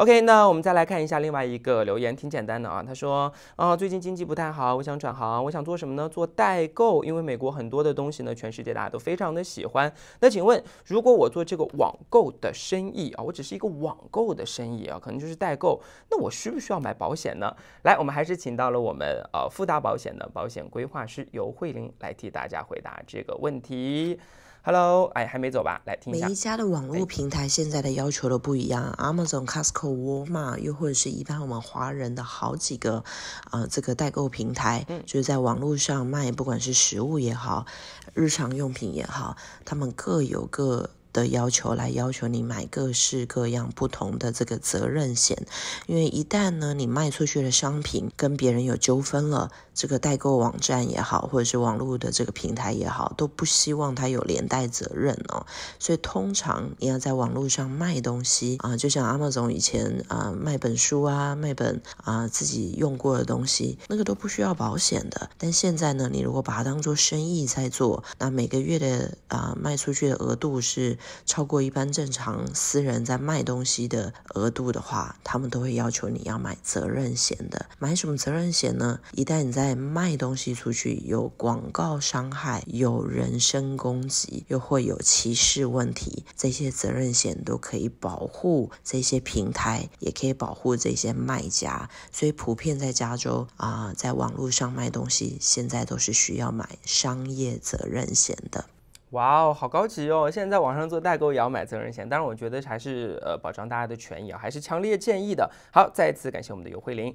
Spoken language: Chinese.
OK，那我们再来看一下另外一个留言，挺简单的啊。他说，呃，最近经济不太好，我想转行，我想做什么呢？做代购，因为美国很多的东西呢，全世界大家都非常的喜欢。那请问，如果我做这个网购的生意啊，我只是一个网购的生意啊，可能就是代购，那我需不需要买保险呢？来，我们还是请到了我们呃富达保险的保险规划师尤慧玲来替大家回答这个问题。Hello，哎，还没走吧？来听一下。每一家的网络平台现在的要求都不一样，Amazon、Costco、沃尔玛，又或者是一般我们华人的好几个啊，这个代购平台，就是在网络上卖，不管是实物也好，日常用品也好，他们各有各。的要求来要求你买各式各样不同的这个责任险，因为一旦呢你卖出去的商品跟别人有纠纷了，这个代购网站也好，或者是网络的这个平台也好，都不希望它有连带责任哦。所以通常你要在网络上卖东西啊，就像阿莫总以前啊卖本书啊，卖本啊自己用过的东西，那个都不需要保险的。但现在呢，你如果把它当做生意在做，那每个月的啊卖出去的额度是。超过一般正常私人在卖东西的额度的话，他们都会要求你要买责任险的。买什么责任险呢？一旦你在卖东西出去，有广告伤害，有人身攻击，又会有歧视问题，这些责任险都可以保护这些平台，也可以保护这些卖家。所以，普遍在加州啊，在网络上卖东西，现在都是需要买商业责任险的。哇哦，好高级哦！现在在网上做代购也要买责任险，但是我觉得还是呃保障大家的权益啊，还是强烈建议的。好，再一次感谢我们的尤慧玲。